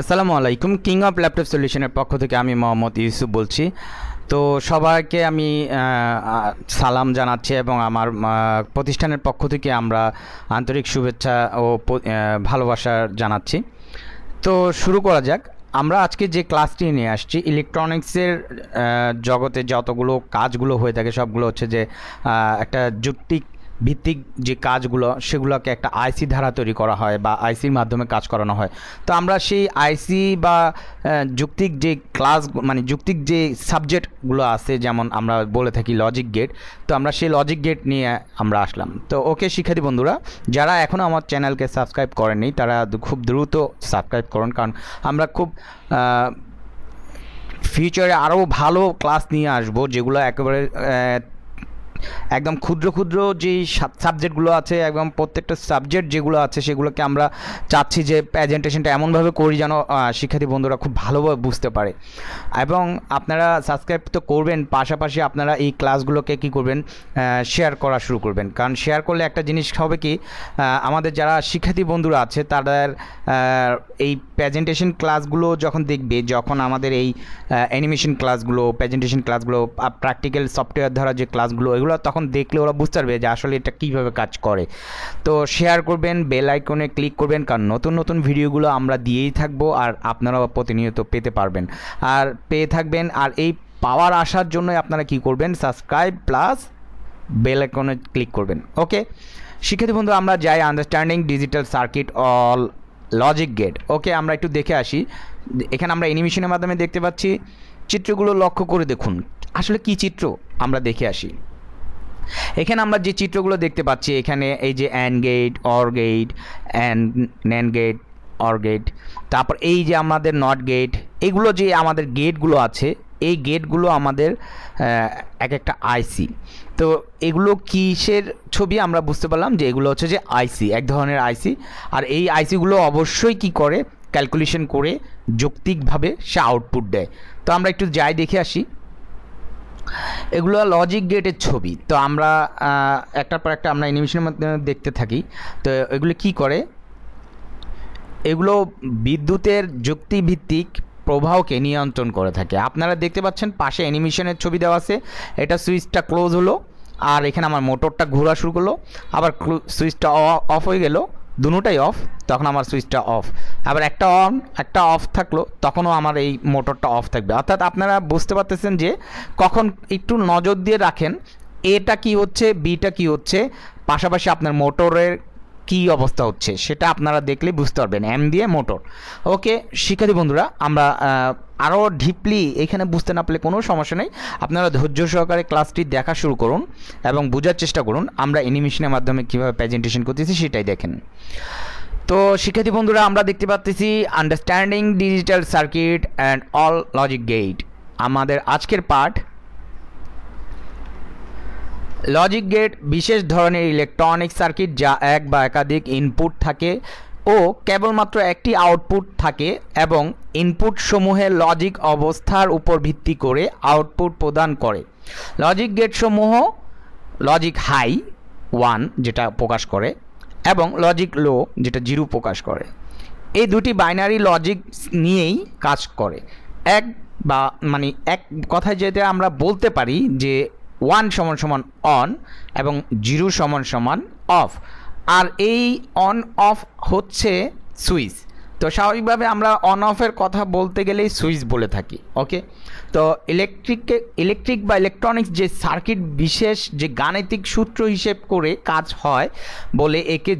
আসসালামু আলাইকুম king of laptop সলিউশনের পক্ষ থেকে আমি মোহাম্মদ ইউসুফ বলছি তো সবাইকে আমি সালাম জানাচ্ছি এবং আমার প্রতিষ্ঠানের পক্ষ থেকে আমরা আন্তরিক শুভেচ্ছা ও ভালোবাসা জানাচ্ছি তো শুরু করা যাক আমরা আজকে যে ক্লাসটি নিয়ে আসছি ইলেকট্রনিক্সের জগতে যতগুলো কাজগুলো হয়ে থাকে সবগুলো হচ্ছে যে একটা যুক্তি ভিত্তিক যে কাজগুলো সেগুলোকে একটা আইসি ধারা তৈরি করা হয় বা আইসির মাধ্যমে কাজ করানো হয় তো আমরা সেই আইসি বা যুক্তিক যে ক্লাস মানে যুক্তিক যে সাবজেক্টগুলো আছে যেমন আমরা বলে থাকি লজিক গেট তো আমরা সেই লজিক গেট নিয়ে আমরা আসলাম তো ওকে শিক্ষার্থী বন্ধুরা যারা এখনও আমার চ্যানেলকে সাবস্ক্রাইব করেননি তারা খুব দ্রুত সাবস্ক্রাইব করুন কারণ আমরা খুব ফিউচারে আরও ভালো ক্লাস নিয়ে আসবো যেগুলো একেবারে একদম ক্ষুদ্র ক্ষুদ্র যে সাবজেক্টগুলো আছে একদম প্রত্যেকটা সাবজেক্ট যেগুলো আছে সেগুলোকে আমরা চাচ্ছি যে প্রেজেন্টেশনটা এমনভাবে করি যেন শিক্ষার্থী বন্ধুরা খুব ভালোভাবে বুঝতে পারে এবং আপনারা সাবস্ক্রাইব তো করবেন পাশাপাশি আপনারা এই ক্লাসগুলোকে কি করবেন শেয়ার করা শুরু করবেন কারণ শেয়ার করলে একটা জিনিস হবে কি আমাদের যারা শিক্ষার্থী বন্ধুরা আছে তাদের এই প্রেজেন্টেশন ক্লাসগুলো যখন দেখবে যখন আমাদের এই অ্যানিমেশন ক্লাসগুলো প্রেজেন্টেশন ক্লাসগুলো প্র্যাকটিক্যাল সফটওয়্যার ধরা যে ক্লাসগুলো এগুলো তখন দেখলে ওরা বুঝতে পারবে যে আসলে এটা কীভাবে কাজ করে তো শেয়ার করবেন বেল আইকনে ক্লিক করবেন কারণ নতুন নতুন ভিডিওগুলো আমরা দিয়েই থাকবো আর আপনারা প্রতিনিয়ত পেতে পারবেন আর পেয়ে থাকবেন আর এই পাওয়ার আসার জন্য আপনারা কি করবেন সাবস্ক্রাইব প্লাস বেল আইকনে ক্লিক করবেন ওকে শিক্ষার্থী বন্ধু আমরা যাই understanding digital circuit all logic gate okay আমরা একটু দেখে আসি এখানে আমরা অ্যানিমেশনের মাধ্যমে দেখতে পাচ্ছি চিত্রগুলো লক্ষ্য করে দেখুন আসলে কি চিত্র আমরা দেখে আসি এখানে আমরা যে চিত্রগুলো দেখতে পাচ্ছি এখানে এই যে and gate or gate and nand gate or gate তারপর এই যে আমাদের নট গেট এগুলো যে আমাদের গেটগুলো আছে এই গেটগুলো আমাদের এক একটা আইসি তো এগুলো কিসের ছবি আমরা বুঝতে পারলাম যে এগুলো হচ্ছে যে আইসি এক ধরনের আইসি আর এই আইসিগুলো অবশ্যই কি করে ক্যালকুলেশন করে যৌক্তিকভাবে সে আউটপুট দেয় তো আমরা একটু যাই দেখে আসি এগুলো লজিক গেটের ছবি তো আমরা একটার পর একটা আমরা এনিমেশনের মধ্যে দেখতে থাকি তো এগুলো কি করে এগুলো বিদ্যুতের যুক্তিভিত্তিক প্রবাহকে নিয়ন্ত্রণ করে থাকে আপনারা দেখতে পাচ্ছেন পাশে অ্যানিমেশনের ছবি দেওয়া আছে এটা সুইচটা ক্লোজ হলো আর এখানে আমার মোটরটা ঘোরা শুরু করলো আবার সুইচটা অফ হয়ে গেল দুটাই অফ তখন আমার সুইচটা অফ আবার একটা অন একটা অফ থাকলো তখনও আমার এই মোটরটা অফ থাকবে অর্থাৎ আপনারা বুঝতে পারতেছেন যে কখন একটু নজর দিয়ে রাখেন এটা কি হচ্ছে বিটা কি হচ্ছে পাশাপাশি আপনার মোটরের কি অবস্থা হচ্ছে সেটা আপনারা দেখলে বুঝতে পারবেন এম দিয়ে মোটর ওকে শিক্ষার্থী বন্ধুরা আমরা আরও ডিপলি এখানে বুঝতে না পারলে কোনো সমস্যা নেই আপনারা ধৈর্য সহকারে ক্লাসটি দেখা শুরু করুন এবং বোঝার চেষ্টা করুন আমরা অ্যানিমেশনের মাধ্যমে কীভাবে প্রেজেন্টেশন করতেছি সেটাই দেখেন তো শিক্ষার্থী বন্ধুরা আমরা দেখতে পাচ্ছি understanding digital circuit and all logic gate আমাদের আজকের পাঠ লজিক গেট বিশেষ ধরনের ইলেকট্রনিক সার্কিট যা এক বা একাধিক ইনপুট থাকে ও কেবলমাত্র একটি আউটপুট থাকে এবং ইনপুট সমূহের লজিক অবস্থার উপর ভিত্তি করে আউটপুট প্রদান করে লজিক গেটসমূহ লজিক হাই ওয়ান যেটা প্রকাশ করে এবং লজিক লো যেটা জিরো প্রকাশ করে এই দুটি বাইনারি লজিক নিয়েই কাজ করে এক বা মানে এক কথায় যেটা আমরা বলতে পারি যে ওয়ান সমান সমান অন এবং জিরো সমান সমান অফ আর এই অন অফ হচ্ছে সুইচ তো স্বাভাবিকভাবে আমরা অন অফের কথা বলতে গেলেই সুইচ বলে থাকি ওকে তো ইলেকট্রিককে ইলেকট্রিক বা ইলেকট্রনিক্স যে সার্কিট বিশেষ যে গাণিতিক সূত্র হিসেব করে কাজ হয় বলে একে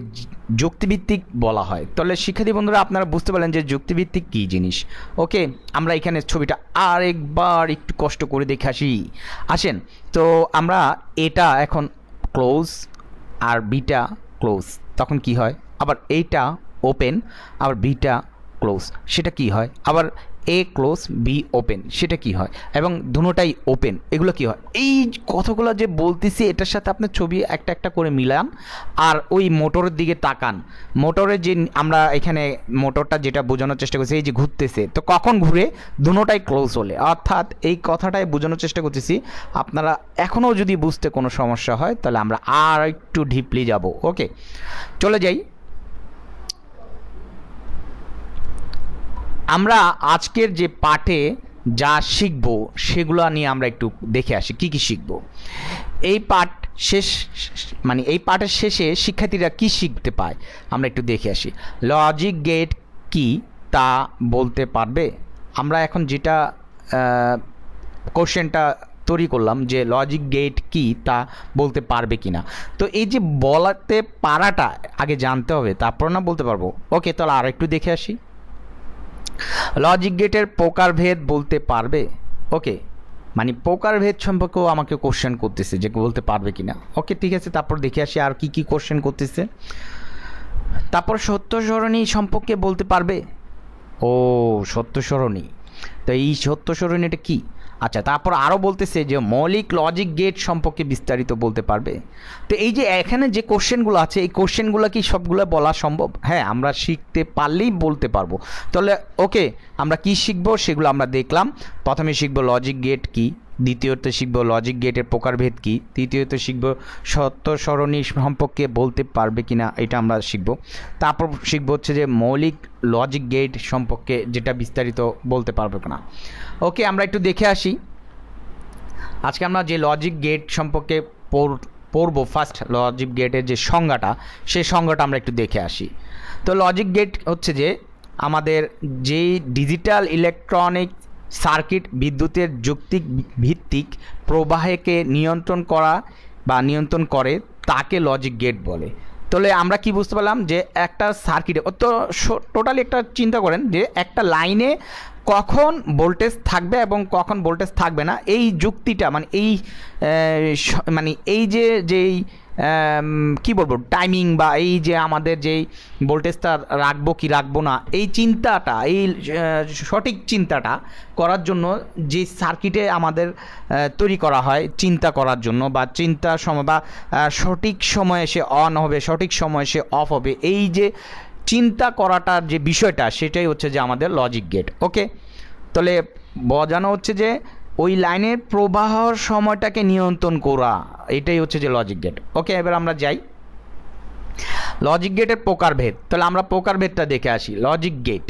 যুক্তিভিত্তিক বলা হয় তাহলে শিক্ষার্থী বন্ধুরা আপনারা বুঝতে পারলেন যে যুক্তিভিত্তিক কী জিনিস ওকে আমরা এখানে ছবিটা আরেকবার একটু কষ্ট করে দেখে আসি আসেন তো আমরা এটা এখন ক্লোজ আর বিটা ক্লোজ তখন কি হয় আবার এইটা ওপেন আবার বিটা ক্লোজ সেটা কি হয় আবার এ ক্লোজ বি ওপেন সেটা কি হয় এবং দুটাই ওপেন এগুলো কি হয় এই কথাগুলো যে বলতেছি এটার সাথে আপনার ছবি একটা একটা করে মিলান আর ওই মোটরের দিকে তাকান মোটরের যে আমরা এখানে মোটরটা যেটা বোঝানোর চেষ্টা করছি এই যে ঘুরতেছে তো কখন ঘুরে দুটাই ক্লোজ হলে অর্থাৎ এই কথাটাই বোঝানোর চেষ্টা করতেছি আপনারা এখনও যদি বুঝতে কোনো সমস্যা হয় তাহলে আমরা আর একটু ডিপলি যাব ওকে চলে যাই আমরা আজকের যে পাঠে যা শিখব সেগুলো নিয়ে আমরা একটু দেখে আসি কি কি শিখব এই পাঠ শেষ মানে এই পাঠের শেষে শিক্ষার্থীরা কি শিখতে পায় আমরা একটু দেখে আসি লজিক গেট কি তা বলতে পারবে আমরা এখন যেটা কোশ্চেনটা তৈরি করলাম যে লজিক গেট কি তা বলতে পারবে কি না তো এই যে বলাতে পারাটা আগে জানতে হবে তারপর না বলতে পারবো ওকে তাহলে আর একটু দেখে আসি লজিক গেটের পোকার ভেদ বলতে পারবে ওকে মানে পোকার ভেদ সম্পর্কেও আমাকে কোশ্চেন করতেছে যে বলতে পারবে কি না ওকে ঠিক আছে তারপর দেখে আসি আর কি কি কোশ্চেন করতেছে তারপর সত্য সরণী সম্পর্কে বলতে পারবে ও সত্য সরণী তো এই সত্য সরণীটা কী আচ্ছা তারপর আরও বলতেছে যে মৌলিক লজিক গেট সম্পর্কে বিস্তারিত বলতে পারবে তো এই যে এখানে যে কোশ্চেনগুলো আছে এই কোশ্চেনগুলো কি সবগুলো বলা সম্ভব হ্যাঁ আমরা শিখতে পারলেই বলতে পারবো তাহলে ওকে আমরা কি শিখবো সেগুলো আমরা দেখলাম প্রথমে শিখবো লজিক গেট কি দ্বিতীয়তে শিখব লজিক গেটের প্রকারভেদ কী তৃতীয়ত শিখব সত্য সরণী সম্পর্কে বলতে পারবে কি না এটা আমরা শিখব তারপর শিখব হচ্ছে যে মৌলিক লজিক গেট সম্পর্কে যেটা বিস্তারিত বলতে পারবে না ওকে আমরা একটু দেখে আসি আজকে আমরা যে লজিক গেট সম্পর্কে পড়ব ফার্স্ট লজিক গেটের যে সংজ্ঞাটা সেই সংজ্ঞাটা আমরা একটু দেখে আসি তো লজিক গেট হচ্ছে যে আমাদের যেই ডিজিটাল ইলেকট্রনিক্স সার্কিট বিদ্যুতের যুক্তিক ভিত্তিক প্রবাহকে নিয়ন্ত্রণ করা বা নিয়ন্ত্রণ করে তাকে লজিক গেট বলে তাহলে আমরা কি বুঝতে পারলাম যে একটা সার্কিটে অত টোটালি একটা চিন্তা করেন যে একটা লাইনে কখন ভোল্টেজ থাকবে এবং কখন ভোল্টেজ থাকবে না এই যুক্তিটা মানে এই মানে এই যে যেই কি বলবো টাইমিং বা এই যে আমাদের যেই ভোল্টেজটা রাখবো কি রাখবো না এই চিন্তাটা এই সঠিক চিন্তাটা করার জন্য যে সার্কিটে আমাদের তৈরি করা হয় চিন্তা করার জন্য বা চিন্তা সময় বা সঠিক সময়ে সে অন হবে সঠিক সময়ে সে অফ হবে এই যে চিন্তা করাটার যে বিষয়টা সেটাই হচ্ছে যে আমাদের লজিক গেট ওকে তাহলে বোঝানো হচ্ছে যে ওই লাইনের প্রবাহর সময়টাকে নিয়ন্ত্রণ করা এটাই হচ্ছে যে লজিক গেট ওকে এবার আমরা যাই লজিক গেটের প্রকারভেদ তাহলে আমরা প্রকারভেদটা দেখে আসি লজিক গেট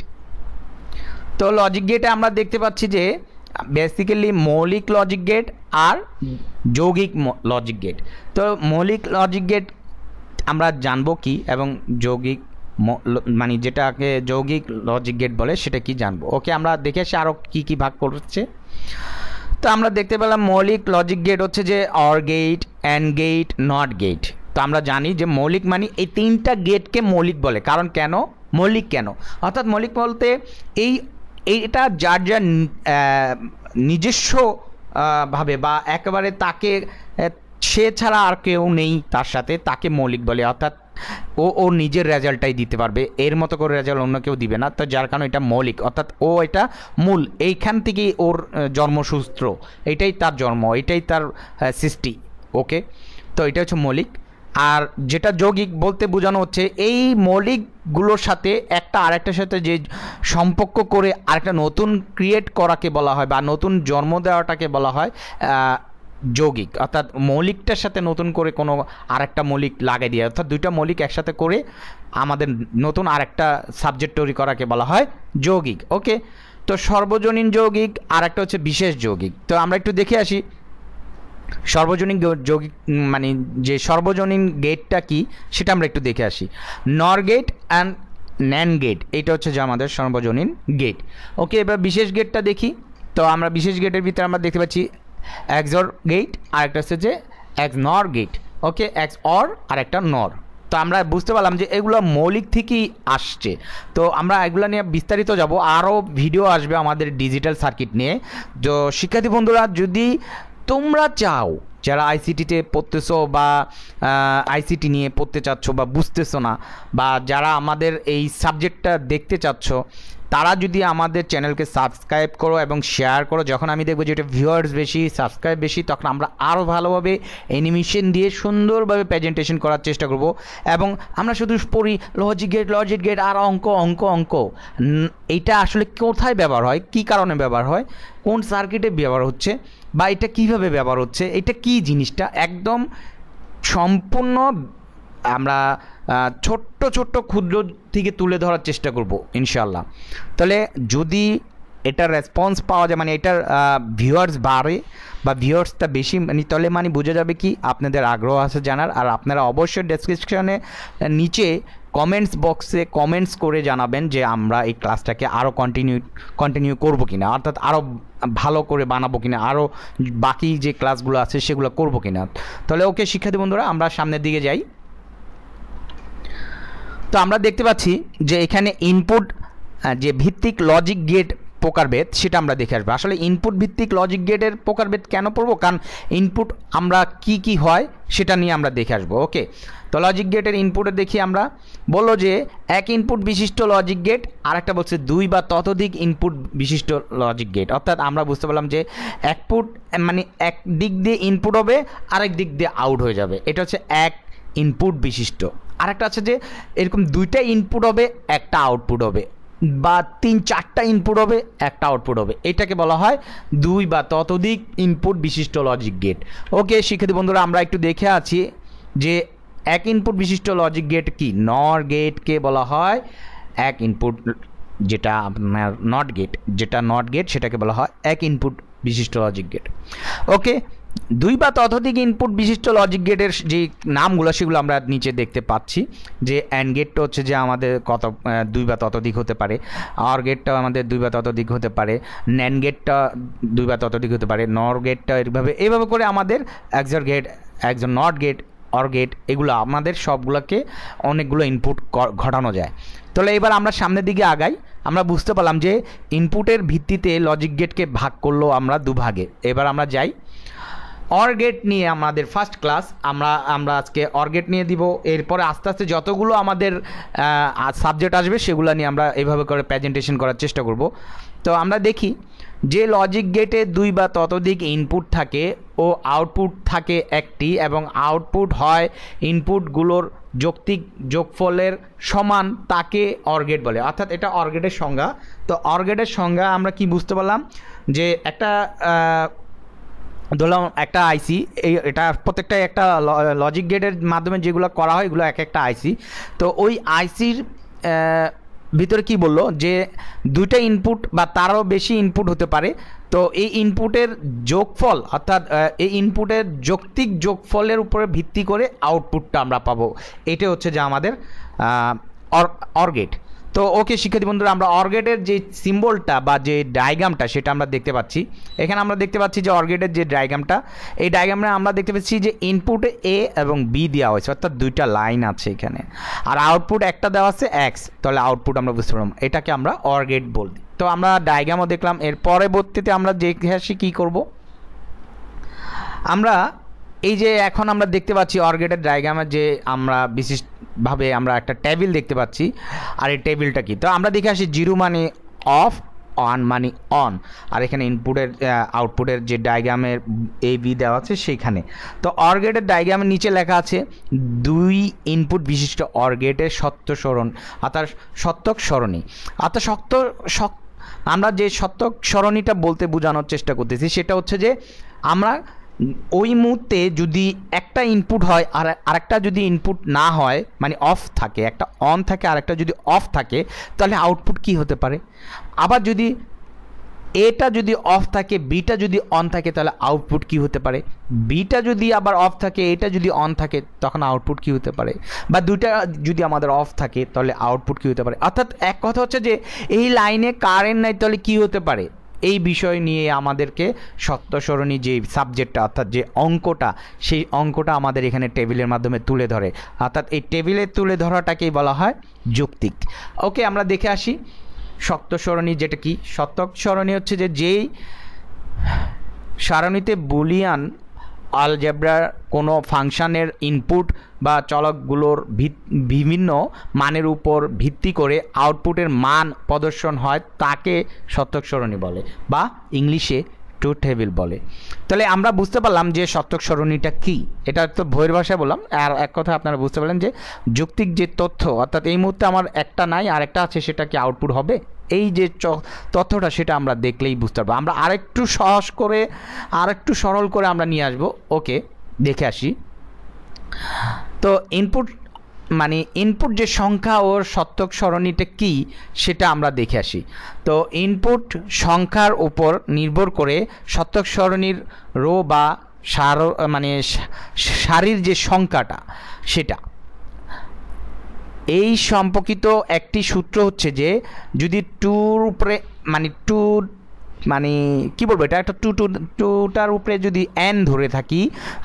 তো লজিক গেটে আমরা দেখতে পাচ্ছি যে বেসিক্যালি মৌলিক লজিক গেট আর যৌগিক লজিক গেট তো মৌলিক লজিক গেট আমরা জানবো কি এবং যৌগিক মানে যেটাকে যৌগিক লজিক গেট বলে সেটা কি জানবো ওকে আমরা দেখে আসি আরও কী কী ভাগ করছে তো আমরা দেখতে পেলাম মৌলিক লজিক গেট হচ্ছে যে or gate and gate not gate তো আমরা জানি যে মৌলিক মানে এই তিনটা গেটকে মৌলিক বলে কারণ কেন মৌলিক কেন অর্থাৎ মৌলিক বলতে এই এইটা যার যার নিজস্ব ভাবে বা একেবারে তাকে সে ছাড়া আর কেউ নেই তার সাথে তাকে মৌলিক বলে অর্থাৎ ও ও নিজের রেজাল্টটাই দিতে পারবে এর মতো করে রেজাল্ট অন্য কেউ দিবে না তো যার কারণে এটা মৌলিক অর্থাৎ ও এটা মূল এইখান থেকেই ওর জন্মসূত্র এটাই তার জন্ম এটাই তার সৃষ্টি ওকে তো এটা হচ্ছে মৌলিক আর যেটা যৌগিক বলতে বোঝানো হচ্ছে এই মৌলিকগুলোর সাথে একটা আরেকটার সাথে যে সম্পর্ক করে আরেকটা নতুন ক্রিয়েট করাকে বলা হয় বা নতুন জন্ম দেওয়াটাকে বলা হয় যৌগিক অর্থাৎ মৌলিকটার সাথে নতুন করে কোনো আরেকটা মৌলিক লাগাই দিয়ে অর্থাৎ দুইটা মৌলিক একসাথে করে আমাদের নতুন আরেকটা সাবজেক্ট তৈরি করাকে বলা হয় যৌগিক ওকে তো সর্বজনীন যৌগিক আর একটা হচ্ছে বিশেষ যৌগিক তো আমরা একটু দেখে আসি সর্বজনীন যৌগিক মানে যে সর্বজনীন গেটটা কি সেটা আমরা একটু দেখে আসি নর গেট অ্যান্ড ন্যান গেট এটা হচ্ছে যে আমাদের সর্বজনীন গেট ওকে এবার বিশেষ গেটটা দেখি তো আমরা বিশেষ গেটের ভিতরে আমরা দেখতে পাচ্ছি একজর গেট আর একটা হচ্ছে যে এক nor gate okay X or আর একটা নর তো আমরা বুঝতে পারলাম যে এগুলো মৌলিক থেকেই আসছে তো আমরা এগুলো নিয়ে বিস্তারিত যাব আরও ভিডিও আসবে আমাদের ডিজিটাল সার্কিট নিয়ে তো শিক্ষার্থী বন্ধুরা যদি তোমরা চাও যারা আইসিটিতে পড়তেছো বা আইসিটি নিয়ে পড়তে চাচ্ছ বা বুঝতেছো না বা যারা আমাদের এই সাবজেক্টটা দেখতে চাচ্ছ তারা যদি আমাদের চ্যানেলকে সাবস্ক্রাইব করো এবং শেয়ার করো যখন আমি দেখবো যে এটা ভিউয়ার্স বেশি সাবস্ক্রাইব বেশি তখন আমরা আরও ভালোভাবে অ্যানিমেশন দিয়ে সুন্দরভাবে প্রেজেন্টেশন করার চেষ্টা করব এবং আমরা শুধু পড়ি লজিক গেট লজিক গেট আর অঙ্ক অঙ্ক অঙ্ক এটা আসলে কোথায় ব্যবহার হয় কি কারণে ব্যবহার হয় কোন সার্কিটে ব্যবহার হচ্ছে বা এটা কীভাবে ব্যবহার হচ্ছে এটা কি জিনিসটা একদম সম্পূর্ণ আমরা ছোট্ট ছোট্ট ক্ষুদ্র থেকে তুলে ধরার চেষ্টা করব ইনশাল্লাহ তাহলে যদি এটার রেসপন্স পাওয়া যায় মানে এটার ভিউয়ার্স বাড়ে বা ভিউয়ার্সটা বেশি মানে তাহলে মানে বোঝা যাবে কি আপনাদের আগ্রহ আছে জানার আর আপনারা অবশ্যই ডেসক্রিপশানে নিচে কমেন্টস বক্সে কমেন্টস করে জানাবেন যে আমরা এই ক্লাসটাকে আরও কন্টিনিউ কন্টিনিউ করবো কিনা অর্থাৎ আরও ভালো করে বানাবো কিনা আরও বাকি যে ক্লাসগুলো আছে সেগুলো করবো কিনা তাহলে ওকে শিক্ষার্থী বন্ধুরা আমরা সামনের দিকে যাই তো আমরা দেখতে পাচ্ছি যে এখানে ইনপুট যে ভিত্তিক লজিক গেট প্রকারভেদ সেটা আমরা দেখে আসবো আসলে ইনপুট ভিত্তিক লজিক গেটের প্রকারভেদ কেন পড়বো কারণ ইনপুট আমরা কি কি হয় সেটা নিয়ে আমরা দেখে আসবো ওকে তো লজিক গেটের ইনপুটে দেখি আমরা বললো যে এক ইনপুট বিশিষ্ট লজিক গেট আর একটা বলছে দুই বা ততোধিক ইনপুট বিশিষ্ট লজিক গেট অর্থাৎ আমরা বুঝতে পারলাম যে এক পুট মানে এক দিক দিয়ে ইনপুট হবে আরেক দিক দিয়ে আউট হয়ে যাবে এটা হচ্ছে এক ইনপুট বিশিষ্ট আরেকটা আছে যে এরকম দুইটা ইনপুট হবে একটা আউটপুট হবে বা তিন চারটা ইনপুট হবে একটা আউটপুট হবে এটাকে বলা হয় দুই বা ততোধিক ইনপুট বিশিষ্ট লজিক গেট ওকে শিক্ষার্থী বন্ধুরা আমরা একটু দেখে আছি যে এক ইনপুট বিশিষ্ট লজিক গেট কি নর গেটকে বলা হয় এক ইনপুট যেটা আপনার নট গেট যেটা নট গেট সেটাকে বলা হয় এক ইনপুট বিশিষ্ট লজিক গেট ওকে দুই বা ততোধিক ইনপুট বিশিষ্ট লজিক গেটের যে নামগুলো সেগুলো আমরা নিচে দেখতে পাচ্ছি যে অ্যান্ড গেটটা হচ্ছে যে আমাদের কত দুই বা ততোধিক হতে পারে আর গেটটা আমাদের দুই বা ততোধিক হতে পারে ন্যান গেটটা দুই বা ততোধিক হতে পারে নর গেটটা এইভাবে এইভাবে করে আমাদের একজন গেট একজন নট গেট অর গেট এগুলো আমাদের সবগুলোকে অনেকগুলো ইনপুট ঘটানো যায় তাহলে এবার আমরা সামনের দিকে আগাই আমরা বুঝতে পারলাম যে ইনপুটের ভিত্তিতে লজিক গেটকে ভাগ করলো আমরা দুভাগে এবার আমরা যাই অর্গেট নিয়ে আমাদের ফার্স্ট ক্লাস আমরা আমরা আজকে অর্গেট নিয়ে দিব এরপরে আস্তে আস্তে যতগুলো আমাদের সাবজেক্ট আসবে সেগুলো নিয়ে আমরা এভাবে করে প্রেজেন্টেশন করার চেষ্টা করব তো আমরা দেখি যে লজিক গেটে দুই বা ততোধিক ইনপুট থাকে ও আউটপুট থাকে একটি এবং আউটপুট হয় ইনপুটগুলোর যৌক্তিক যোগফলের সমান তাকে অর্গেট বলে অর্থাৎ এটা অর্গেটের সংজ্ঞা তো অর্গেটের সংজ্ঞা আমরা কি বুঝতে পারলাম যে একটা ধরলাম একটা আইসি এই এটা প্রত্যেকটাই একটা লজিক গেটের মাধ্যমে যেগুলো করা হয় এগুলো এক একটা আইসি তো ওই আইসির ভিতরে কি বললো যে দুইটা ইনপুট বা তারও বেশি ইনপুট হতে পারে তো এই ইনপুটের যোগফল অর্থাৎ এই ইনপুটের যৌক্তিক যোগফলের উপরে ভিত্তি করে আউটপুটটা আমরা পাবো এটা হচ্ছে যে আমাদের অর অর্গেট তো ওকে শিক্ষার্থী বন্ধুরা আমরা অর্গেটের যে সিম্বলটা বা যে ডায়গ্রামটা সেটা আমরা দেখতে পাচ্ছি এখানে আমরা দেখতে পাচ্ছি যে অর্গেটের যে ডায়গ্রামটা এই ডায়গ্রামে আমরা দেখতে পাচ্ছি যে ইনপুটে এ এবং বি দেওয়া হয়েছে অর্থাৎ দুইটা লাইন আছে এখানে আর আউটপুট একটা দেওয়া আছে এক্স তাহলে আউটপুট আমরা বুঝতে পারলাম এটাকে আমরা অর্গেট বলি তো আমরা ডায়গ্রামও দেখলাম এর পরবর্তীতে আমরা যে কী করবো আমরা এই যে এখন আমরা দেখতে পাচ্ছি অর্গেটের ডায়গ্রামের যে আমরা বিশেষভাবে আমরা একটা টেবিল দেখতে পাচ্ছি আর এই টেবিলটা কি তো আমরা দেখে আসি জিরো মানে অফ অন মানে অন আর এখানে ইনপুটের আউটপুটের যে ডায়গ্রামের এ বি দেওয়া আছে সেইখানে তো অর্গেটের ডায়গ্রামের নিচে লেখা আছে দুই ইনপুট বিশিষ্ট অর্গেটের সত্য সরণ অর্থাৎ সত্যক সরণী অর্থাৎ সত্য আমরা যে সত্যক স্মরণীটা বলতে বোঝানোর চেষ্টা করতেছি সেটা হচ্ছে যে আমরা ওই মুহূর্তে যদি একটা ইনপুট হয় আর আরেকটা যদি ইনপুট না হয় মানে অফ থাকে একটা অন থাকে আরেকটা যদি অফ থাকে তাহলে আউটপুট কি হতে পারে আবার যদি এটা যদি অফ থাকে বিটা যদি অন থাকে তাহলে আউটপুট কি হতে পারে বিটা যদি আবার অফ থাকে এটা যদি অন থাকে তখন আউটপুট কি হতে পারে বা দুইটা যদি আমাদের অফ থাকে তাহলে আউটপুট কি হতে পারে অর্থাৎ এক কথা হচ্ছে যে এই লাইনে কারেন্ট নাই তাহলে কি হতে পারে এই বিষয় নিয়ে আমাদেরকে সত্যসরণী যে সাবজেক্টটা অর্থাৎ যে অঙ্কটা সেই অঙ্কটা আমাদের এখানে টেবিলের মাধ্যমে তুলে ধরে অর্থাৎ এই টেবিলে তুলে ধরাটাকেই বলা হয় যৌক্তিক ওকে আমরা দেখে আসি সত্যসরণী যেটা কি সত্যসরণী হচ্ছে যে যেই সারণীতে বুলিয়ান আলজেব্রার কোনো ফাংশানের ইনপুট বা চলকগুলোর বিভিন্ন মানের উপর ভিত্তি করে আউটপুটের মান প্রদর্শন হয় তাকে সত্যক সরণি বলে বা ইংলিশে টু টেবিল বলে তাহলে আমরা বুঝতে পারলাম যে সত্যক সরণীটা কী এটা তো ভয়ের ভাষায় বললাম আর এক কথা আপনারা বুঝতে পারলেন যে যৌক্তিক যে তথ্য অর্থাৎ এই মুহূর্তে আমার একটা নাই আর একটা আছে সেটা কি আউটপুট হবে এই যে তথ্যটা সেটা আমরা দেখলেই বুঝতে পারবো আমরা আরেকটু সহজ করে আরেকটু সরল করে আমরা নিয়ে আসব ওকে দেখে আসি তো ইনপুট মানে ইনপুট যে সংখ্যা ও সত্যক সরণিটা কি সেটা আমরা দেখে আসি তো ইনপুট সংখ্যার উপর নির্ভর করে সত্যক সরণির রো বা সার মানে সারির যে সংখ্যাটা সেটা এই সম্পর্কিত একটি সূত্র হচ্ছে যে যদি টুর উপরে মানে টুর মানে কি বলবো এটা একটা টু টু টুটার উপরে যদি এন ধরে থাকি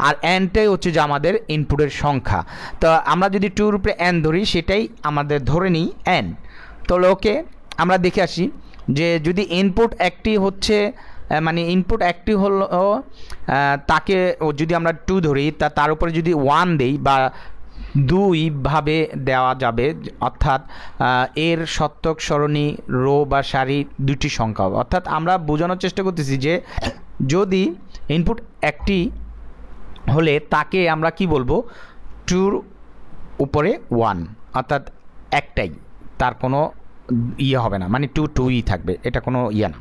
আর এনটাই হচ্ছে যে আমাদের ইনপুটের সংখ্যা তো আমরা যদি টুর উপরে এন ধরি সেটাই আমাদের ধরে নিই এন তো ওকে আমরা দেখে আসি যে যদি ইনপুট একটি হচ্ছে মানে ইনপুট একটি হল তাকে যদি আমরা টু ধরি তা তার উপরে যদি ওয়ান দেই বা দুইভাবে দেওয়া যাবে অর্থাৎ এর সত্যক সরণি রো বা সারি দুটি সংখ্যা অর্থাৎ আমরা বোঝানোর চেষ্টা করতেছি যে যদি ইনপুট একটি হলে তাকে আমরা কি বলবো টুর উপরে ওয়ান অর্থাৎ একটাই তার কোনো ইয়ে হবে না মানে টু টুই থাকবে এটা কোনো ইয়ে না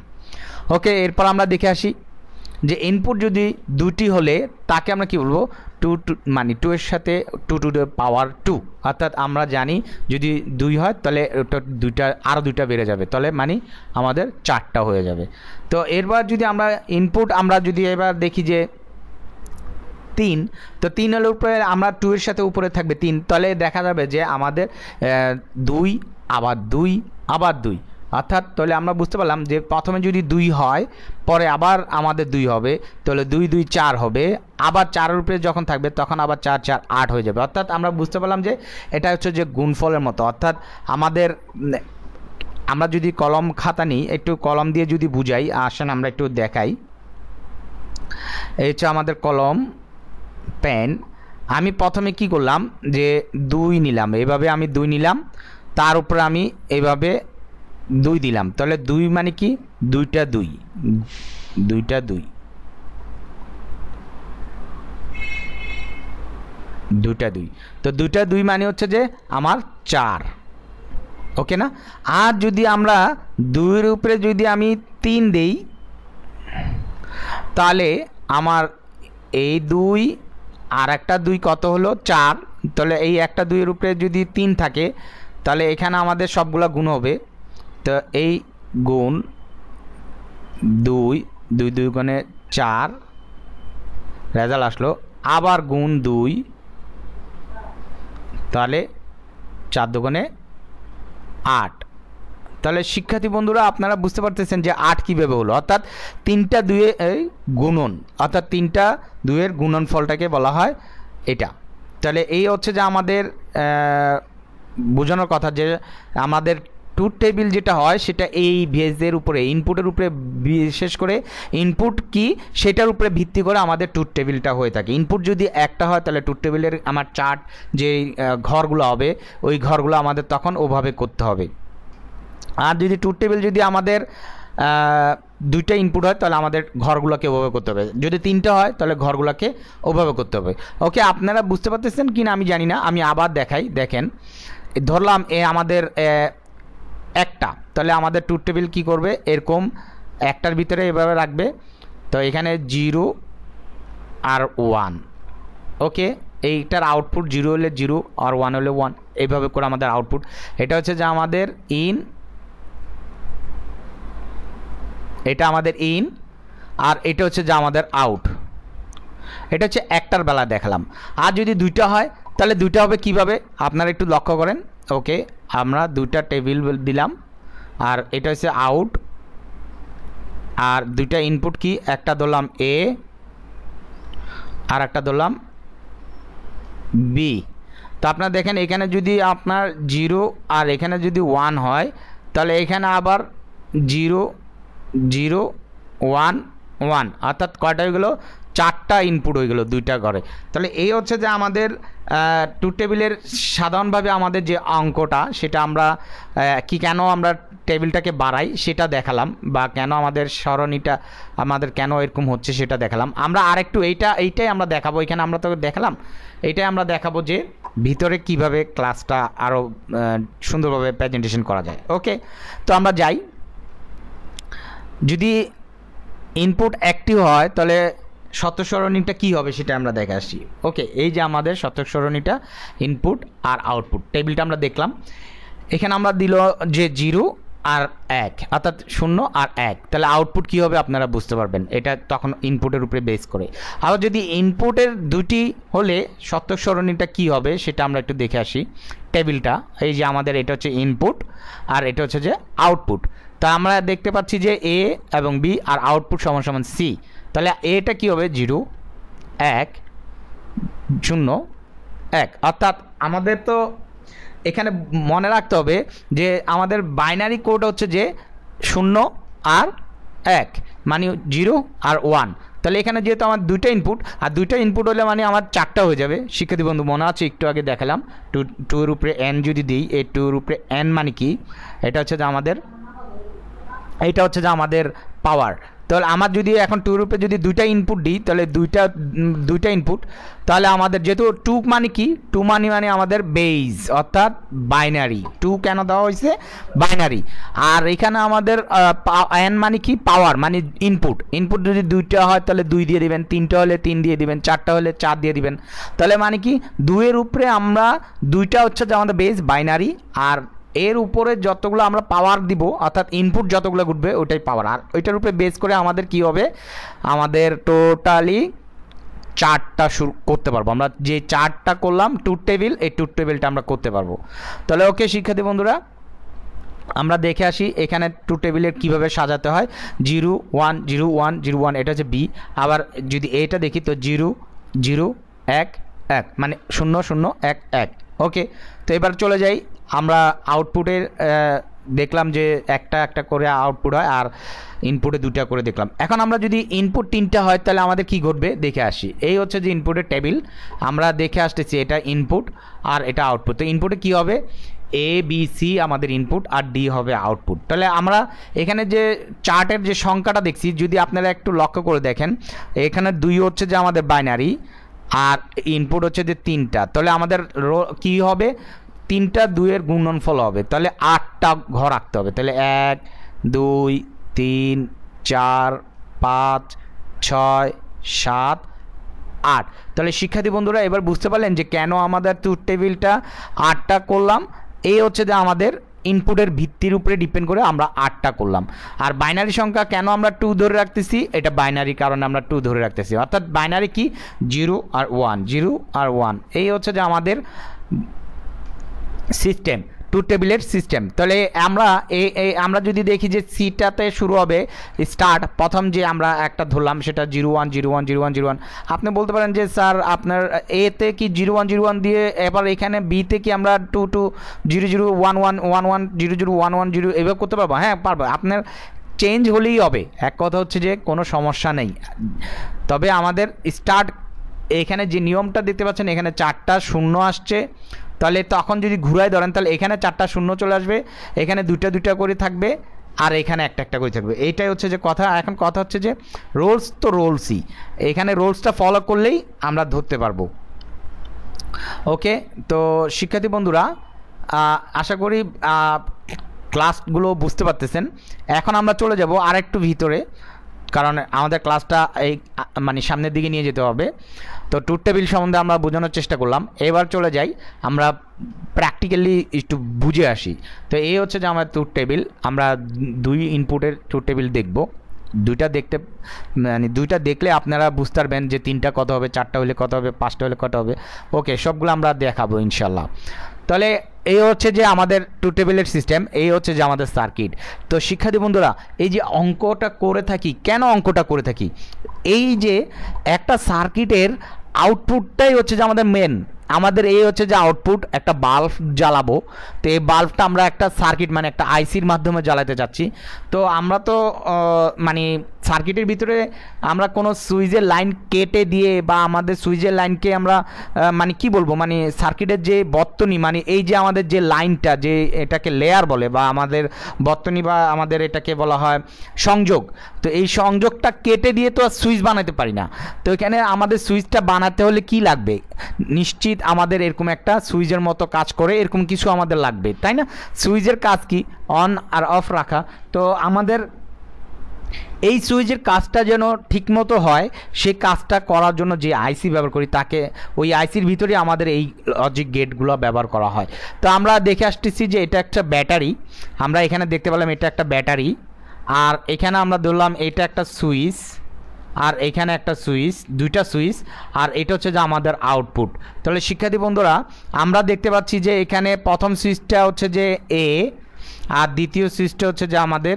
ওকে এরপর আমরা দেখে আসি যে ইনপুট যদি দুটি হলে তাকে আমরা কি বলবো টু টু মানে টু এর সাথে two to the power two অর্থাৎ আমরা জানি যদি দুই হয় তাহলে ওটা দুইটা আরও দুইটা বেড়ে যাবে তাহলে মানে আমাদের চারটা হয়ে যাবে তো এরবার যদি আমরা ইনপুট আমরা যদি এবার দেখি যে তিন তো তিন হলে উপরে আমরা টু এর সাথে উপরে থাকবে তিন তাহলে দেখা যাবে যে আমাদের দুই আবার দুই আবার দুই অর্থাৎ তাহলে আমরা বুঝতে পারলাম যে প্রথমে যদি দুই হয় পরে আবার আমাদের দুই হবে তাহলে দুই দুই চার হবে আবার চারের উপরে যখন থাকবে তখন আবার চার চার আট হয়ে যাবে অর্থাৎ আমরা বুঝতে পারলাম যে এটা হচ্ছে যে গুণফলের মতো অর্থাৎ আমাদের আমরা যদি কলম খাতা নিই একটু কলম দিয়ে যদি বুঝাই আসেন আমরা একটু দেখাই এই হচ্ছে আমাদের কলম পেন আমি প্রথমে কি করলাম যে দুই নিলাম এভাবে আমি দুই নিলাম তার উপরে আমি এভাবে দুই দিলাম তাহলে দুই মানে কি দুইটা দুই দুইটা দুই দুইটা দুই তো দুইটা দুই মানে হচ্ছে যে আমার চার ওকে না আর যদি আমরা দুইয়ের উপরে যদি আমি তিন দেই তাহলে আমার এই দুই আর একটা দুই কত হলো চার তাহলে এই একটা দুইয়ের উপরে যদি তিন থাকে তাহলে এখানে আমাদের সবগুলো গুণ হবে তো এই গুণ দুই দুই দুই গুণে চার রেজাল্ট আসলো আবার গুণ দুই তাহলে চার দোকানে আট তাহলে শিক্ষার্থী বন্ধুরা আপনারা বুঝতে পারতেছেন যে আট কীভাবে হলো অর্থাৎ তিনটা দুয়ে গুণন অর্থাৎ তিনটা দুয়ের গুণন ফলটাকে বলা হয় এটা তাহলে এই হচ্ছে যে আমাদের বোঝানোর কথা যে আমাদের ট্রুথ টেবিল যেটা হয় সেটা এই ভেজের উপরে ইনপুটের উপরে বিশেষ করে ইনপুট কি সেটার উপরে ভিত্তি করে আমাদের ট্রুথ টেবিলটা হয়ে থাকে ইনপুট যদি একটা হয় তাহলে ট্রুথ টেবিলের আমার চার্ট যে ঘরগুলো হবে ওই ঘরগুলো আমাদের তখন ওভাবে করতে হবে আর যদি ট্রুথ টেবিল যদি আমাদের দুইটা ইনপুট হয় তাহলে আমাদের ঘরগুলোকে ওভাবে করতে হবে যদি তিনটা হয় তাহলে ঘরগুলোকে ওভাবে করতে হবে ওকে আপনারা বুঝতে পারতেছেন কি না আমি জানি না আমি আবার দেখাই দেখেন ধরলাম এ আমাদের একটা তাহলে আমাদের ট্রুথ টেবিল কী করবে এরকম একটার ভিতরে এভাবে রাখবে তো এখানে জিরো আর ওয়ান ওকে এইটার আউটপুট জিরো হলে জিরো আর ওয়ান হলে ওয়ান এইভাবে করে আমাদের আউটপুট এটা হচ্ছে যে আমাদের ইন এটা আমাদের ইন আর এটা হচ্ছে যে আমাদের আউট এটা হচ্ছে একটার বেলা দেখালাম আর যদি দুইটা হয় তাহলে দুইটা হবে কিভাবে আপনারা একটু লক্ষ্য করেন ओके আমরা দুইটা টেবিল দিলাম আর এটা হইছে আউট আর দুইটা ইনপুট কি একটা দিলাম এ আর একটা দিলাম বি তো আপনারা দেখেন এখানে যদি আপনার 0 আর এখানে যদি 1 হয় তাহলে এখানে আবার 0 0 1 1 অর্থাৎ কয়টা হই গেল চারটা ইনপুট হয়ে গেলো দুইটা ঘরে তাহলে এই হচ্ছে যে আমাদের টু টেবিলের সাধারণভাবে আমাদের যে অঙ্কটা সেটা আমরা কি কেন আমরা টেবিলটাকে বাড়াই সেটা দেখালাম বা কেন আমাদের সরণিটা আমাদের কেন এরকম হচ্ছে সেটা দেখালাম আমরা আরেকটু এইটা এইটাই আমরা দেখাবো এখানে আমরা তো দেখালাম এইটাই আমরা দেখাবো যে ভিতরে কিভাবে ক্লাসটা আরও সুন্দরভাবে প্রেজেন্টেশন করা যায় ওকে তো আমরা যাই যদি ইনপুট অ্যাক্টিভ হয় তাহলে শতক কি কী হবে সেটা আমরা দেখে আসি ওকে এই যে আমাদের শতক ইনপুট আর আউটপুট টেবিলটা আমরা দেখলাম এখানে আমরা দিল যে জিরো আর এক অর্থাৎ শূন্য আর এক তাহলে আউটপুট কী হবে আপনারা বুঝতে পারবেন এটা তখন ইনপুটের উপরে বেস করে আরও যদি ইনপুটের দুটি হলে সত্যক কি কী হবে সেটা আমরা একটু দেখে আসি টেবিলটা এই যে আমাদের এটা হচ্ছে ইনপুট আর এটা হচ্ছে যে আউটপুট তা আমরা দেখতে পাচ্ছি যে এ এবং বি আর আউটপুট সমান সমান সি তাহলে এটা কি হবে জিরো এক শূন্য এক অর্থাৎ আমাদের তো এখানে মনে রাখতে হবে যে আমাদের বাইনারি কোড হচ্ছে যে শূন্য আর এক মানে জিরো আর ওয়ান তাহলে এখানে যেহেতু আমার দুইটা ইনপুট আর দুইটা ইনপুট হলে মানে আমার চারটা হয়ে যাবে শিক্ষার্থী বন্ধু মনে আছে একটু আগে দেখালাম টু টুর উপরে এন যদি দিই এ টুর উপরে এন মানে কি এটা হচ্ছে যে আমাদের এটা হচ্ছে যে আমাদের পাওয়ার তাহলে আমার যদি এখন টু রূপে যদি দুইটা ইনপুট দিই তাহলে দুইটা দুইটা ইনপুট তাহলে আমাদের যেহেতু টু মানে কি টু মানি মানে আমাদের বেইজ অর্থাৎ বাইনারি টু কেন দেওয়া হয়েছে বাইনারি আর এখানে আমাদের অ্যান মানে কি পাওয়ার মানে ইনপুট ইনপুট যদি দুইটা হয় তাহলে দুই দিয়ে দিবেন তিনটা হলে তিন দিয়ে দিবেন চারটা হলে চার দিয়ে দিবেন তাহলে মানে কি দুইয়ের উপরে আমরা দুইটা হচ্ছে যে আমাদের বেস বাইনারি আর এর উপরে যতগুলো আমরা পাওয়ার দিব অর্থাৎ ইনপুট যতগুলো ঘুরবে ওইটাই পাওয়ার আর ওইটার উপরে বেস করে আমাদের কি হবে আমাদের টোটালি চারটা শুরু করতে পারবো আমরা যে চারটা করলাম ট্যুর টেবিল এই ট্যুর টেবিলটা আমরা করতে পারবো তাহলে ওকে শিক্ষার্থী বন্ধুরা আমরা দেখে আসি এখানে টু টেবিলের কিভাবে সাজাতে হয় zero one zero one zero one এটা হচ্ছে বি আবার যদি এটা দেখি তো জিরো জিরো এক এক মানে শূন্য শূন্য এক এক ওকে তো এবার চলে যাই আমরা আউটপুটের দেখলাম যে একটা একটা করে আউটপুট হয় আর ইনপুটে দুটা করে দেখলাম এখন আমরা যদি ইনপুট তিনটা হয় তাহলে আমাদের কি ঘটবে দেখে আসি এই হচ্ছে যে ইনপুটের টেবিল আমরা দেখে আসতেছি এটা ইনপুট আর এটা আউটপুট তো ইনপুটে কি হবে এ বি সি আমাদের ইনপুট আর ডি হবে আউটপুট তাহলে আমরা এখানে যে চার্টের যে সংখ্যাটা দেখছি যদি আপনারা একটু লক্ষ্য করে দেখেন এখানে দুই হচ্ছে যে আমাদের বাইনারি আর ইনপুট হচ্ছে যে তিনটা তাহলে আমাদের রো কী হবে তিনটা দুইয়ের গুণনফল হবে তাহলে আটটা ঘর আঁকতে হবে তাহলে এক দুই তিন চার পাঁচ ছয় সাত আট তাহলে শিক্ষার্থী বন্ধুরা এবার বুঝতে পারলেন যে কেন আমাদের ট্রুথ টেবিলটা আটটা করলাম এই হচ্ছে যে আমাদের ইনপুটের ভিত্তির উপরে ডিপেন্ড করে আমরা আটটা করলাম আর বাইনারি সংখ্যা কেন আমরা টু ধরে রাখতেছি এটা বাইনারি কারণে আমরা টু ধরে রাখতেছি অর্থাৎ বাইনারি কি জিরো আর ওয়ান জিরো আর ওয়ান এই হচ্ছে যে আমাদের সিস্টেম টু টেবিলের সিস্টেম তাহলে আমরা এই আমরা যদি দেখি যে সিটাতে শুরু হবে স্টার্ট প্রথম যে আমরা একটা ধরলাম সেটা zero one zero one zero one zero one আপনি বলতে পারেন যে স্যার আপনার এতে কি জিরো ওয়ান জিরো ওয়ান দিয়ে এবার এখানে বিতে কি আমরা two two zero zero one one one one zero zero one one zero এভাবে করতে পারবো হ্যাঁ পারবো আপনার চেঞ্জ হলেই হবে এক কথা হচ্ছে যে কোনো সমস্যা নেই তবে আমাদের স্টার্ট এখানে যে নিয়মটা দেখতে পাচ্ছেন এখানে চারটা শূন্য আসছে তাহলে তখন যদি ঘুরায় ধরেন তাহলে এখানে চারটা শূন্য চলে আসবে এখানে দুইটা দুইটা করে থাকবে আর এখানে একটা একটা করে থাকবে এইটাই হচ্ছে যে কথা এখন কথা হচ্ছে যে রোলস তো রোলসই এখানে রোলসটা ফলো করলেই আমরা ধরতে পারবো ওকে তো শিক্ষার্থী বন্ধুরা আশা করি ক্লাসগুলো বুঝতে পারতেছেন এখন আমরা চলে যাব একটু ভিতরে কারণ আমাদের ক্লাসটা এই মানে সামনের দিকে নিয়ে যেতে হবে তো ট্যুর টেবিল সম্বন্ধে আমরা বোঝানোর চেষ্টা করলাম এবার চলে যাই আমরা প্র্যাকটিক্যালি একটু বুঝে আসি তো এই হচ্ছে যে আমার ট্রুথ টেবিল আমরা দুই ইনপুটের ট্যুর টেবিল দেখব দুইটা দেখতে মানে দুইটা দেখলে আপনারা বুঝতে পারবেন যে তিনটা কত হবে চারটা হলে কত হবে পাঁচটা হলে কত হবে ওকে সবগুলো আমরা দেখাবো ইনশাল্লাহ তাহলে এই হচ্ছে যে আমাদের টু টেবিলের সিস্টেম এই হচ্ছে যে আমাদের সার্কিট তো শিক্ষার্থী বন্ধুরা এই যে অঙ্কটা করে থাকি কেন অঙ্কটা করে থাকি এই যে একটা সার্কিটের আউটপুটটাই হচ্ছে যে আমাদের মেন আমাদের এই হচ্ছে যে আউটপুট একটা বাল্ব জ্বালাবো তো এই বাল্বটা আমরা একটা সার্কিট মানে একটা আইসির মাধ্যমে জ্বালাতে চাচ্ছি তো আমরা তো মানে সার্কিটের ভিতরে আমরা কোনো সুইচের লাইন কেটে দিয়ে বা আমাদের সুইচের লাইনকে আমরা মানে কি বলবো মানে সার্কিটের যে বর্তনী মানে এই যে আমাদের যে লাইনটা যে এটাকে লেয়ার বলে বা আমাদের বর্তনী বা আমাদের এটাকে বলা হয় সংযোগ তো এই সংযোগটা কেটে দিয়ে তো আর সুইচ বানাতে পারি না তো এখানে আমাদের সুইচটা বানাতে হলে কি লাগবে নিশ্চিত আমাদের এরকম একটা সুইচের মতো কাজ করে এরকম কিছু আমাদের লাগবে তাই না সুইচের কাজ কি অন আর অফ রাখা তো আমাদের এই সুইচের কাজটা যেন ঠিকমতো হয় সেই কাজটা করার জন্য যে আইসি ব্যবহার করি তাকে ওই আইসির ভিতরে আমাদের এই লজিক গেটগুলো ব্যবহার করা হয় তো আমরা দেখে আসতেছি যে এটা একটা ব্যাটারি আমরা এখানে দেখতে পেলাম এটা একটা ব্যাটারি আর এখানে আমরা ধরলাম এটা একটা সুইচ আর এখানে একটা সুইচ দুইটা সুইচ আর এটা হচ্ছে যে আমাদের আউটপুট তাহলে শিক্ষার্থী বন্ধুরা আমরা দেখতে পাচ্ছি যে এখানে প্রথম সুইচটা হচ্ছে যে এ আর দ্বিতীয় সুইচটা হচ্ছে যে আমাদের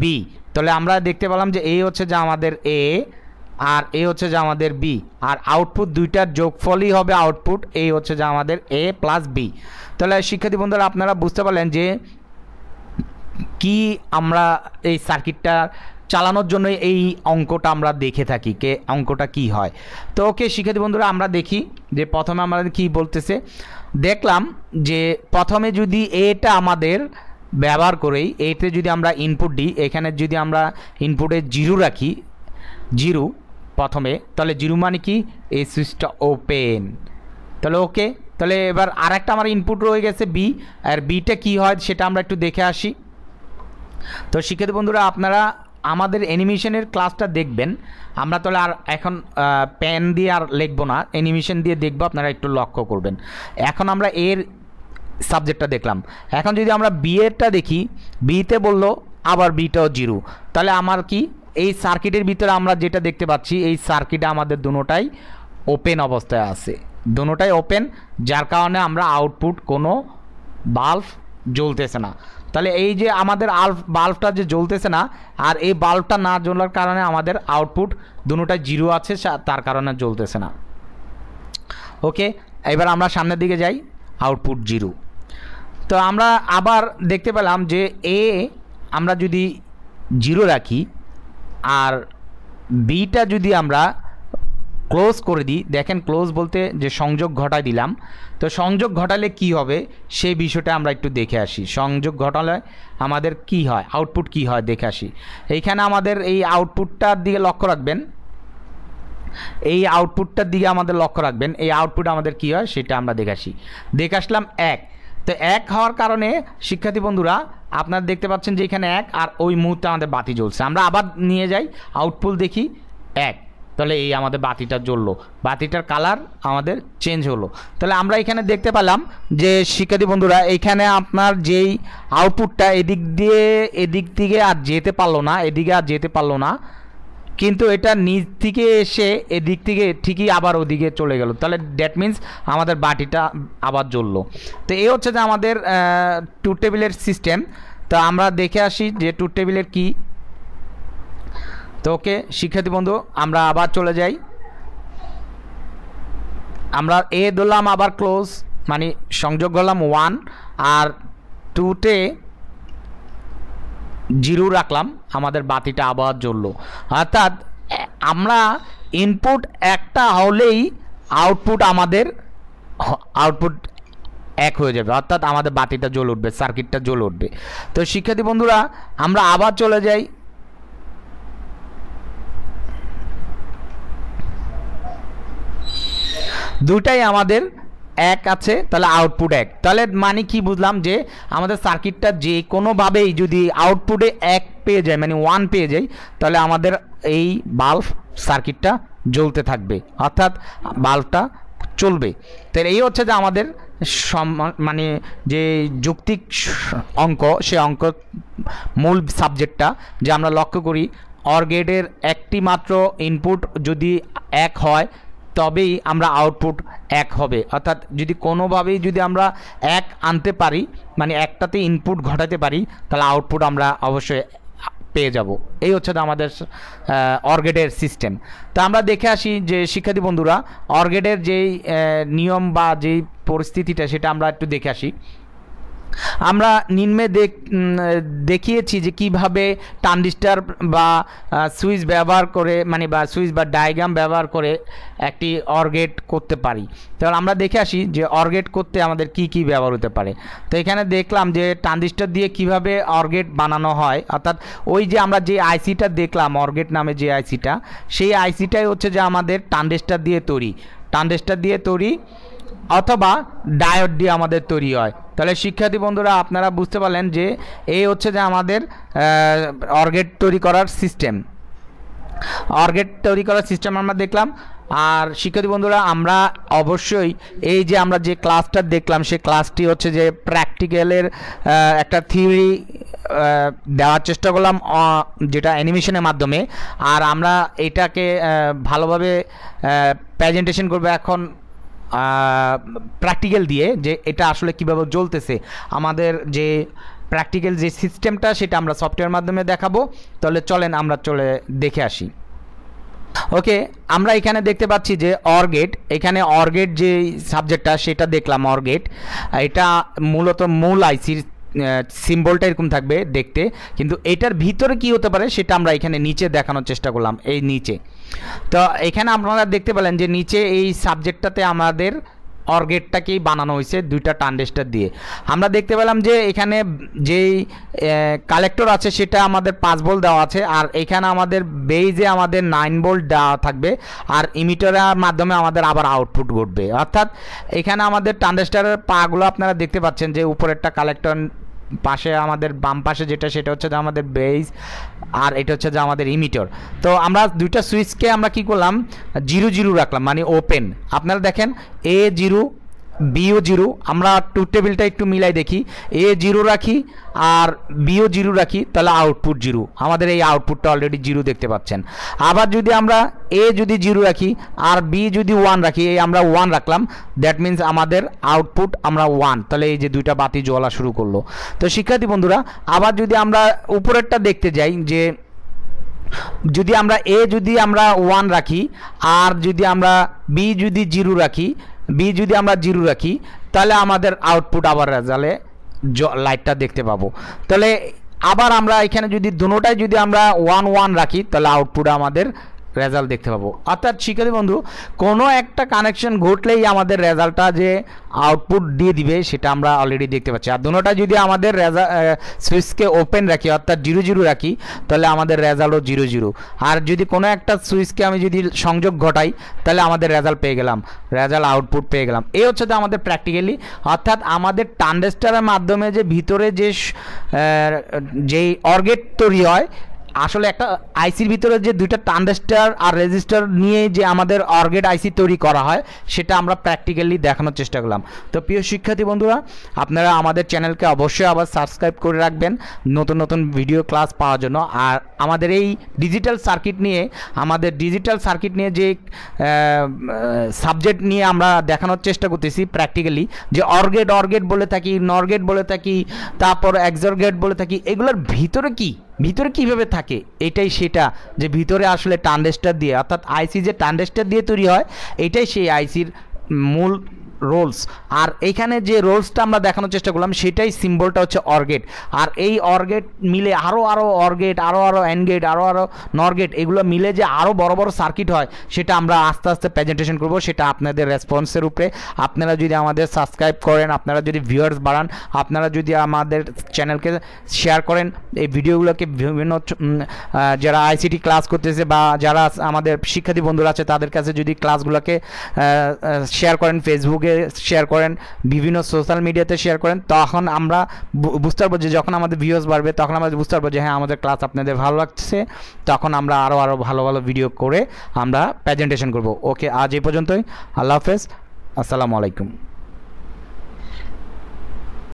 বি তাহলে আমরা দেখতে পেলাম যে এ হচ্ছে যে আমাদের এ আর এ হচ্ছে যে আমাদের বি আর আউটপুট দুইটার যোগফলই হবে আউটপুট এ হচ্ছে যে আমাদের এ প্লাস বি তাহলে শিক্ষার্থী বন্ধুরা আপনারা বুঝতে পারলেন যে কি আমরা এই সার্কিটটা চালানোর জন্য এই অঙ্কটা আমরা দেখে থাকি কে অঙ্কটা কি হয় তো ওকে শিক্ষার্থী বন্ধুরা আমরা দেখি যে প্রথমে আমরা কি বলতেছে দেখলাম যে প্রথমে যদি এটা আমাদের ব্যবহার করেই এইতে যদি আমরা ইনপুট দিই এখানে যদি আমরা ইনপুটে জিরো রাখি জিরো প্রথমে তাহলে জিরো মানে কি এই সুইচটা ওপেন তাহলে ওকে তাহলে এবার আর একটা আমার ইনপুট রয়ে গেছে বি আর বিটা কি হয় সেটা আমরা একটু দেখে আসি তো শিক্ষিত বন্ধুরা আপনারা আমাদের অ্যানিমেশনের ক্লাসটা দেখবেন আমরা তাহলে আর এখন পেন দিয়ে আর লিখবো না অ্যানিমেশন দিয়ে দেখবো আপনারা একটু লক্ষ্য করবেন এখন আমরা এর সাবজেক্টটা দেখলাম এখন যদি আমরা বিয়েরটা দেখি বিতে বলল আবার বিটাও জিরো তাহলে আমার কি এই সার্কিটের ভিতরে আমরা যেটা দেখতে পাচ্ছি এই সার্কিটে আমাদের দুটাই ওপেন অবস্থায় আছে দুটাই ওপেন যার কারণে আমরা আউটপুট কোনো বাল্ব জ্বলতেছে না তাহলে এই যে আমাদের আলফ বাল্বটা যে জ্বলতেছে না আর এই বাল্বটা না জ্বলার কারণে আমাদের আউটপুট দুটাই জিরো আছে তার কারণে জ্বলতেছে না ওকে এবার আমরা সামনের দিকে যাই আউটপুট জিরো তো আমরা আবার দেখতে পেলাম যে এ আমরা যদি জিরো রাখি আর বিটা যদি আমরা ক্লোজ করে দিই দেখেন ক্লোজ বলতে যে সংযোগ ঘটায় দিলাম তো সংযোগ ঘটালে কি হবে সেই বিষয়টা আমরা একটু দেখে আসি সংযোগ ঘটালে আমাদের কি হয় আউটপুট কি হয় দেখে আসি এইখানে আমাদের এই আউটপুটটার দিকে লক্ষ্য রাখবেন এই আউটপুটটার দিকে আমাদের লক্ষ্য রাখবেন এই আউটপুট আমাদের কি হয় সেটা আমরা দেখে আসি দেখে আসলাম এক তো এক হওয়ার কারণে শিক্ষার্থী বন্ধুরা আপনারা দেখতে পাচ্ছেন যে এখানে এক আর ওই মুহূর্তে আমাদের বাতি জ্বলছে আমরা আবার নিয়ে যাই আউটপুট দেখি এক তাহলে এই আমাদের বাতিটা জ্বললো বাতিটার কালার আমাদের চেঞ্জ হলো তাহলে আমরা এখানে দেখতে পেলাম যে শিক্ষার্থী বন্ধুরা এখানে আপনার যেই আউটপুটটা এদিক দিয়ে এদিক থেকে আর যেতে পারলো না এদিকে আর যেতে পারলো না কিন্তু এটা নিচ থেকে এসে এদিক থেকে ঠিকই আবার ওদিকে চলে গেল তাহলে ড্যাট মিন্স আমাদের বাটিটা আবার জ্বলল তো এই হচ্ছে যে আমাদের টু টেবিলের সিস্টেম তো আমরা দেখে আসি যে টু টেবিলের কি তো ওকে শিক্ষার্থী বন্ধু আমরা আবার চলে যাই আমরা এ ধরলাম আবার ক্লোজ মানে সংযোগ করলাম ওয়ান আর টুতে জিরো রাখলাম আমাদের বাতিটা আবার জ্বলল অর্থাৎ আমরা ইনপুট একটা হলেই আউটপুট আমাদের আউটপুট এক হয়ে যাবে অর্থাৎ আমাদের বাতিটা জ্বল উঠবে সার্কিটটা জ্বল উঠবে তো শিক্ষার্থী বন্ধুরা আমরা আবার চলে যাই দুটাই আমাদের এক আছে তাহলে আউটপুট এক তাহলে মানে কি বুঝলাম যে আমাদের সার্কিটটা যে কোনোভাবেই যদি আউটপুটে এক পেয়ে যায় মানে ওয়ান পেয়ে যায় তাহলে আমাদের এই বাল্ব সার্কিটটা জ্বলতে থাকবে অর্থাৎ বাল্বটা চলবে তাহলে এই হচ্ছে যে আমাদের মানে যে যৌক্তিক অঙ্ক সে অঙ্ক মূল সাবজেক্টটা যে আমরা লক্ষ্য করি অর গেটের একটি মাত্র ইনপুট যদি এক হয় তবেই আমরা আউটপুট এক হবে অর্থাৎ যদি কোনোভাবেই যদি আমরা এক আনতে পারি মানে একটাতে ইনপুট ঘটাতে পারি তাহলে আউটপুট আমরা অবশ্যই পেয়ে যাব এই হচ্ছে আমাদের অর্গেটের সিস্টেম তা আমরা দেখে আসি যে শিক্ষার্থী বন্ধুরা অর্গেটের যেই নিয়ম বা যেই পরিস্থিতিটা সেটা আমরা একটু দেখে আসি আমরা নিম্নে দেখিয়েছি যে কিভাবে ট্রানজিস্টার বা সুইচ ব্যবহার করে মানে বা সুইচ বা ডায়াগ্রাম ব্যবহার করে একটি অর্গেট করতে পারি তাহলে আমরা দেখে আসি যে অর্গেট করতে আমাদের কি কি ব্যবহার হতে পারে তো এখানে দেখলাম যে ট্রানজিস্টার দিয়ে কিভাবে অর্গেট বানানো হয় অর্থাৎ ওই যে আমরা যে আইসিটা দেখলাম অর্গেট নামে যে আইসিটা সেই আইসিটাই হচ্ছে যে আমাদের ট্রানজিস্টার দিয়ে তৈরি ট্রানজিস্টার দিয়ে তৈরি অথবা ডায়ড দিয়ে আমাদের তৈরি হয় তাহলে শিক্ষার্থী বন্ধুরা আপনারা বুঝতে পারলেন যে এই হচ্ছে যে আমাদের অর্গেট তৈরি করার সিস্টেম অর্গেট তৈরি করার সিস্টেম আমরা দেখলাম আর শিক্ষার্থী বন্ধুরা আমরা অবশ্যই এই যে আমরা যে ক্লাসটা দেখলাম সেই ক্লাসটি হচ্ছে যে প্র্যাকটিক্যালের একটা থিওরি দেওয়ার চেষ্টা করলাম যেটা অ্যানিমেশনের মাধ্যমে আর আমরা এটাকে ভালোভাবে প্রেজেন্টেশন করবো এখন প্র্যাকটিক্যাল দিয়ে যে এটা আসলে কিভাবে জ্বলতেছে আমাদের যে প্র্যাকটিক্যাল যে সিস্টেমটা সেটা আমরা সফটওয়্যার মাধ্যমে দেখাবো তাহলে চলেন আমরা চলে দেখে আসি ওকে আমরা এখানে দেখতে পাচ্ছি যে অর্গেট এখানে অর্গেট যে সাবজেক্টটা সেটা দেখলাম অর্গেট এটা মূলত মূল আইসির সিম্বলটা এরকম থাকবে দেখতে কিন্তু এটার ভিতরে কি হতে পারে সেটা আমরা এখানে নিচে দেখানোর চেষ্টা করলাম এই নিচে তো এখানে আপনারা দেখতে পেলেন যে নিচে এই সাবজেক্টটাতে আমাদের অর বানানো হয়েছে দুইটা টান্ডেস্টার দিয়ে আমরা দেখতে পেলাম যে এখানে যেই কালেক্টর আছে সেটা আমাদের পাঁচ বল দেওয়া আছে আর এখানে আমাদের বেইজে আমাদের নাইন বোল্ট দেওয়া থাকবে আর ইমিটারের মাধ্যমে আমাদের আবার আউটপুট ঘটবে অর্থাৎ এখানে আমাদের টান্ডেস্টারের পাগুলো আপনারা দেখতে পাচ্ছেন যে উপরেরটা কালেক্টর পাশে আমাদের বাম পাশে যেটা সেটা হচ্ছে যে আমাদের বেস আর এটা হচ্ছে যে আমাদের ইমিটর তো আমরা দুইটা সুইচকে আমরা কি করলাম জিরো জিরো রাখলাম মানে ওপেন আপনারা দেখেন এ জিরো বিও জিরো আমরা টু টেবিলটা একটু মিলাই দেখি এ জিরো রাখি আর বিও জিরো রাখি তাহলে আউটপুট জিরো আমাদের এই আউটপুটটা অলরেডি জিরো দেখতে পাচ্ছেন আবার যদি আমরা এ যদি জিরো রাখি আর বি যদি ওয়ান রাখি এই আমরা ওয়ান রাখলাম দ্যাট মিন্স আমাদের আউটপুট আমরা ওয়ান তাহলে এই যে দুইটা বাতি জ্বলা শুরু করলো তো শিক্ষার্থী বন্ধুরা আবার যদি আমরা উপরেরটা দেখতে যাই যে যদি আমরা এ যদি আমরা ওয়ান রাখি আর যদি আমরা বি যদি জিরো রাখি বি যদি আমরা জিরো রাখি তাহলে আমাদের আউটপুট আবার রেজাল্টে লাইটটা দেখতে পাবো তাহলে আবার আমরা এখানে যদি দুটাই যদি আমরা ওয়ান ওয়ান রাখি তাহলে আউটপুট আমাদের রেজাল্ট দেখতে পাবো অর্থাৎ শিক্ষার্থী বন্ধু কোনো একটা কানেকশন ঘটলেই আমাদের রেজাল্টটা যে আউটপুট দিয়ে দিবে সেটা আমরা অলরেডি দেখতে পাচ্ছি আর দুটা যদি আমাদের রেজাল্ট সুইচকে ওপেন রাখি অর্থাৎ জিরো জিরো রাখি তাহলে আমাদের রেজাল্টও জিরো জিরো আর যদি কোনো একটা সুইচকে আমি যদি সংযোগ ঘটাই তাহলে আমাদের রেজাল্ট পেয়ে গেলাম রেজাল্ট আউটপুট পেয়ে গেলাম এই হচ্ছে তো আমাদের প্র্যাকটিক্যালি অর্থাৎ আমাদের টান্ডেস্টারের মাধ্যমে যে ভিতরে যে যেই অর্গেট তৈরি হয় আসলে একটা আইসির ভিতরে যে দুইটা ট্রানজিস্টার আর রেজিস্টার নিয়ে যে আমাদের অর্গেট আইসি তৈরি করা হয় সেটা আমরা প্র্যাকটিক্যালি দেখানোর চেষ্টা করলাম তো প্রিয় শিক্ষার্থী বন্ধুরা আপনারা আমাদের চ্যানেলকে অবশ্যই আবার সাবস্ক্রাইব করে রাখবেন নতুন নতুন ভিডিও ক্লাস পাওয়ার জন্য আর আমাদের এই ডিজিটাল সার্কিট নিয়ে আমাদের ডিজিটাল সার্কিট নিয়ে যে সাবজেক্ট নিয়ে আমরা দেখানোর চেষ্টা করতেছি প্র্যাকটিক্যালি যে অর্গেট অর্গেট বলে থাকি নরগেট বলে থাকি তারপর এক্সরগেট বলে থাকি এগুলোর ভিতরে কী ভিতরে কিভাবে থাকে এটাই সেটা যে ভিতরে আসলে টান দিয়ে অর্থাৎ আইসি যে টান দিয়ে তৈরি হয় এটাই সেই আইসির মূল রোলস আর এইখানে যে রোলসটা আমরা দেখানোর চেষ্টা করলাম সেটাই সিম্বলটা হচ্ছে অর্গেট আর এই অর্গেট মিলে আরও আরও অর্গেট আরও আরও অ্যানগেট আরও আরও নরগেট এগুলো মিলে যে আরও বড় বড় সার্কিট হয় সেটা আমরা আস্তে আস্তে প্রেজেন্টেশন করব সেটা আপনাদের রেসপন্সের উপরে আপনারা যদি আমাদের সাবস্ক্রাইব করেন আপনারা যদি ভিউয়ার্স বাড়ান আপনারা যদি আমাদের চ্যানেলকে শেয়ার করেন এই ভিডিওগুলোকে বিভিন্ন যারা আইসিটি ক্লাস করতেছে বা যারা আমাদের শিক্ষার্থী বন্ধুরা আছে তাদের কাছে যদি ক্লাসগুলোকে শেয়ার করেন ফেসবুকে শেয়ার করেন বিভিন্ন সোশ্যাল মিডিয়াতে শেয়ার করেন তখন আমরা বুঝতে পারবো যে যখন আমাদের ভিউজ বাড়বে তখন আমরা বুঝতে পারবো যে হ্যাঁ আমাদের ক্লাস আপনাদের ভালো লাগছে তখন আমরা আরও আরও ভালো ভালো ভিডিও করে আমরা প্রেজেন্টেশন করব ওকে আজ এই পর্যন্তই আল্লাহ হাফেজ আসসালামু আলাইকুম